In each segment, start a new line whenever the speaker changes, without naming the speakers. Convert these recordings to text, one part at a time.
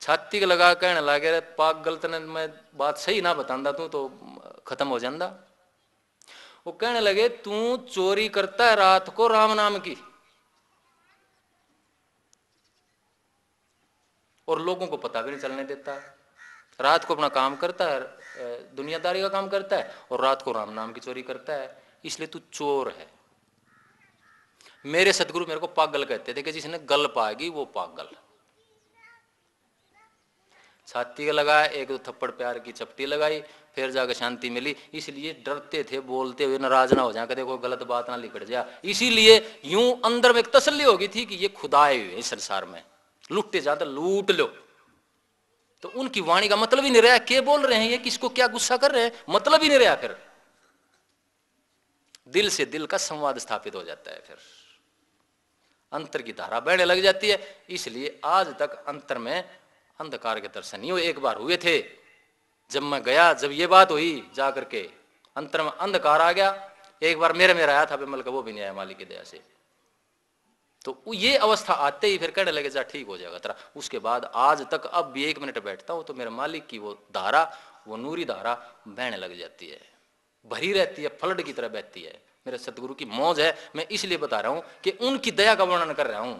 छाती लगा कहने लागे रे पाक गलत ने मैं बात सही ना बता तू तो खत्म हो जाता वो कहने लगे तू चोरी करता है रात को राम नाम की और लोगों को पता भी नहीं चलने देता रात को अपना काम करता है दुनियादारी का काम करता है और रात को राम नाम की चोरी करता है इसलिए तू चोर है मेरे सदगुरु मेरे को पागल कहते थे कि जिसने गल पाएगी वो पागल है छाती का लगाया एक दो थप्पड़ प्यार की चपटी लगाई फिर जाकर शांति मिली इसलिए डरते थे बोलते हुए नाराज ना हो जाए कहते कोई गलत बात ना लिखड़ जाए इसीलिए यूं अंदर में एक तसली होगी थी कि ये खुदाए हुए इस संसार में लुटते जाते लूट लो तो उनकी वाणी का मतलब ही नहीं रहा के बोल रहे हैं ये किसको क्या गुस्सा कर रहे हैं मतलब ही नहीं रहा फिर दिल से दिल का संवाद स्थापित हो जाता है फिर अंतर की धारा बहने लग जाती है इसलिए आज तक अंतर में अंधकार के दर्शन नहीं यूँ एक बार हुए थे जब मैं गया जब ये बात हुई जा करके अंतर में अंधकार आ गया एक बार मेरे मेरा आया था बिमल का वो भी नहीं आया मालिक की दया से तो ये अवस्था आते ही फिर कहने लगे जा ठीक हो जाएगा तेरा उसके बाद आज तक अब भी एक मिनट बैठता हूं तो मेरे मालिक की वो धारा वो नूरी धारा बहने लग जाती है भरी रहती है फलड की तरह बहती है मेरे सतगुरु की मौज है मैं इसलिए बता रहा हूं कि उनकी दया का वर्णन कर रहा हूं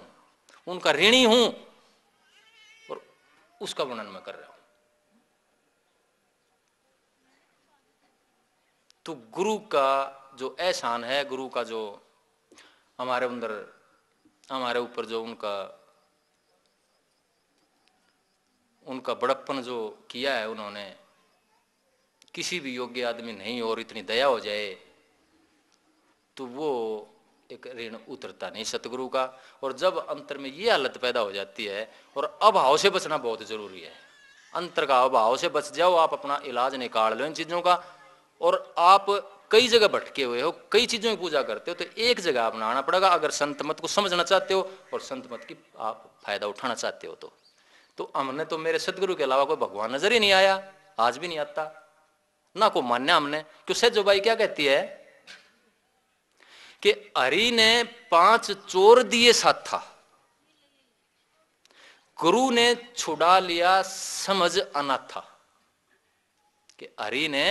उनका ऋणी हूं उसका वर्णन मैं कर रहा हूं तो गुरु का जो एहसान है गुरु का जो हमारे अंदर हमारे ऊपर जो उनका उनका बड़प्पन जो किया है उन्होंने किसी भी योग्य आदमी नहीं और इतनी दया हो जाए तो वो एक ऋण उतरता नहीं सतगुरु का और जब अंतर में ये हालत पैदा हो जाती है और अभाव से बचना बहुत जरूरी है अंतर का अभाव से बच जाओ आप अपना इलाज निकाल लो इन चीज़ों का और आप कई जगह भटके हुए हो कई चीज़ों की पूजा करते हो तो एक जगह आप आना पड़ेगा अगर संत मत को समझना चाहते हो और संत मत की आप फायदा उठाना चाहते हो तो तो हमने तो मेरे सदगुरु के अलावा कोई भगवान नजर ही नहीं आया आज भी नहीं आता ना को मान्या हमने क्यों सहजो भाई क्या कहती है कि हरि ने पांच चोर दिए साथा गुरु ने छुड़ा लिया समझ अनाथा कि हरि ने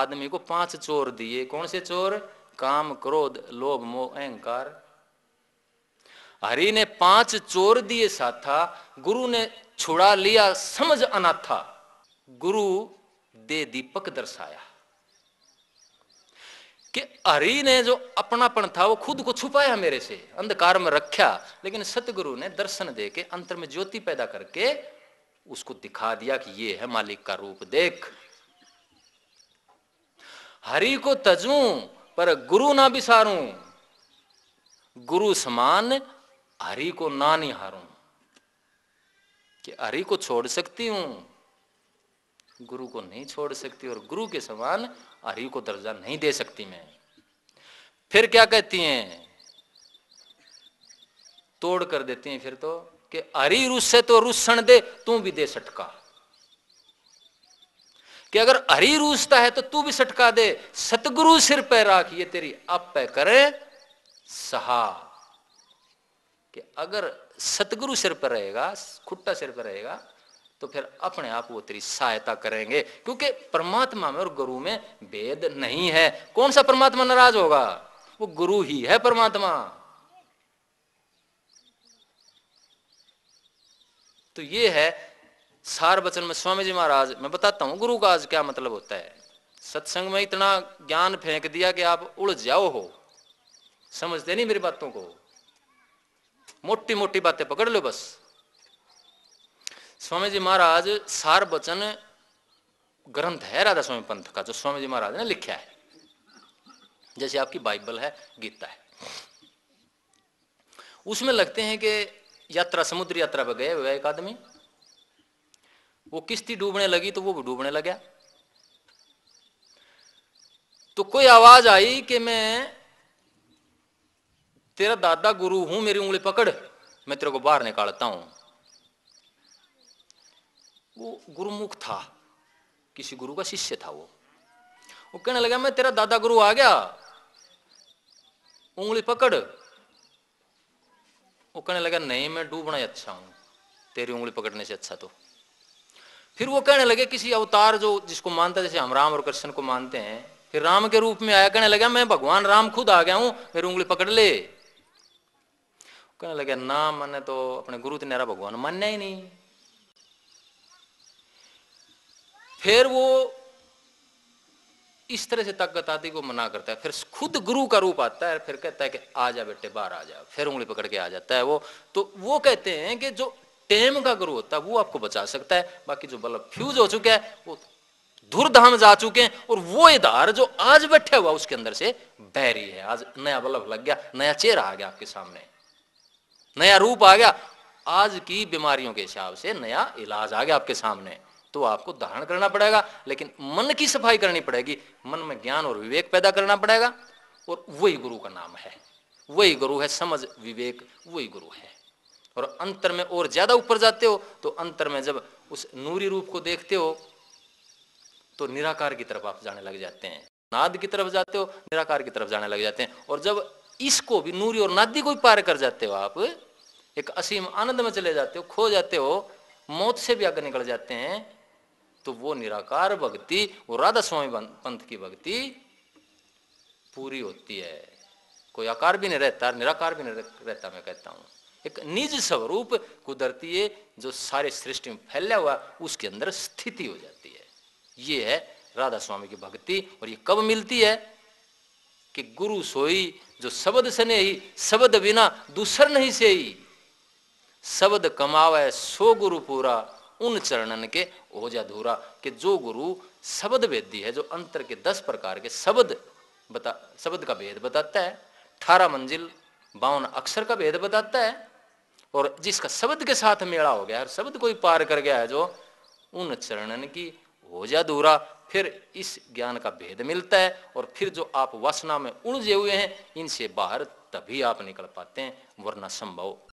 आदमी को पांच चोर दिए कौन से चोर काम क्रोध लोभ मोह अहंकार हरि ने पांच चोर दिए साथा गुरु ने छुड़ा लिया समझ अनाथा गुरु दे दीपक दर्शाया कि हरि ने जो अपनापन था वो खुद को छुपाया मेरे से अंधकार में रखा लेकिन सतगुरु ने दर्शन दे के अंतर में ज्योति पैदा करके उसको दिखा दिया कि ये है मालिक का रूप देख हरि को तजू पर गुरु ना बिसारू गुरु समान हरि को ना निहारू कि हरि को छोड़ सकती हूं गुरु को नहीं छोड़ सकती और गुरु के समान हरि को दर्जा नहीं दे सकती मैं फिर क्या कहती हैं तोड़ कर देती हैं फिर तो कि हरि रुस तो रुसण दे तू भी दे सटका कि अगर हरि रूसता है तो तू भी सटका दे सतगुरु सिर पे राख ये तेरी आप पे करे सहा कि अगर सतगुरु सिर पर रहेगा खुट्टा सिर पर रहेगा तो फिर अपने आप वो तेरी सहायता करेंगे क्योंकि परमात्मा में और गुरु में भेद नहीं है कौन सा परमात्मा नाराज होगा वो गुरु ही है परमात्मा तो ये है सार वचन में स्वामी जी महाराज मैं बताता हूं गुरु का आज क्या मतलब होता है सत्संग में इतना ज्ञान फेंक दिया कि आप उड़ जाओ हो समझते नहीं मेरी बातों को मोटी मोटी बातें पकड़ लो बस स्वामी जी महाराज सार वचन ग्रंथ है राधा स्वामी पंथ का जो स्वामी जी महाराज ने लिखा है जैसे आपकी बाइबल है गीता है उसमें लगते हैं कि यात्रा समुद्र यात्रा पर गए एक आदमी वो किश्ती डूबने लगी तो वो भी डूबने गया तो कोई आवाज आई कि मैं तेरा दादा गुरु हूं मेरी उंगली पकड़ मैं तेरे को बाहर निकालता हूं वो गुरुमुख था किसी गुरु का शिष्य था वो वो कहने लगा मैं तेरा दादा गुरु आ गया उंगली पकड़ वो कहने लगा नहीं मैं डूबना ही अच्छा हूं तेरी उंगली पकड़ने से अच्छा तो फिर वो कहने लगे किसी अवतार जो जिसको मानता जैसे हम राम और कृष्ण को मानते हैं फिर राम के रूप में आया कहने लगा मैं भगवान राम खुद आ गया हूं मेरी उंगली पकड़ ले कहने लगे ना मैंने तो अपने गुरु तेरा भगवान मान्या ही नहीं फिर वो इस तरह से ताकत को मना करता है फिर खुद गुरु का रूप आता है फिर कहता है कि आ जा बेटे बाहर आ जा फिर उंगली पकड़ के आ जाता है वो तो वो कहते हैं कि जो टेम का गुरु होता है वो आपको बचा सकता है बाकी जो बल्ब फ्यूज हो चुका है वो धुरधाम जा चुके हैं और वो इधार जो आज बैठा हुआ उसके अंदर से बहरी है आज नया बल्ब लग गया नया चेहरा आ गया आपके सामने नया रूप आ गया आज की बीमारियों के हिसाब से नया इलाज आ गया आपके सामने तो आपको धारण करना पड़ेगा लेकिन मन की सफाई करनी पड़ेगी मन में ज्ञान और विवेक पैदा करना पड़ेगा और वही गुरु का नाम है वही गुरु है समझ विवेक वही गुरु है और अंतर में और ज्यादा ऊपर जाते हो तो अंतर में जब उस नूरी रूप को देखते हो तो निराकार की तरफ आप जाने लग जाते हैं नाद की तरफ जाते हो निराकार की तरफ जाने लग जाते हैं और जब इसको भी नूरी और नादी को भी पार कर जाते हो आप एक असीम आनंद में चले जाते हो खो जाते हो मौत से भी आगे निकल जाते हैं तो वो निराकार भक्ति वो राधा स्वामी पंथ की भक्ति पूरी होती है कोई आकार भी नहीं रहता निराकार भी नहीं रहता मैं कहता हूं एक निज स्वरूप कुदरती है जो सारे सृष्टि में फैला हुआ उसके अंदर स्थिति हो जाती है ये है राधा स्वामी की भक्ति और ये कब मिलती है कि गुरु सोई जो शब्द से नहीं शब्द बिना दूसर नहीं से ही शब्द कमावे सो गुरु पूरा उन चरणन के हो जा धूरा कि जो गुरु शब्द वेदी है जो अंतर के दस प्रकार के शब्द बता शब्द का भेद बताता है अठारह मंजिल बावन अक्षर का भेद बताता है और जिसका शब्द के साथ मेला हो गया है शब्द कोई पार कर गया है जो उन चरणन की हो जा दूरा फिर इस ज्ञान का भेद मिलता है और फिर जो आप वासना में उलझे हुए हैं इनसे बाहर तभी आप निकल पाते हैं वरना संभव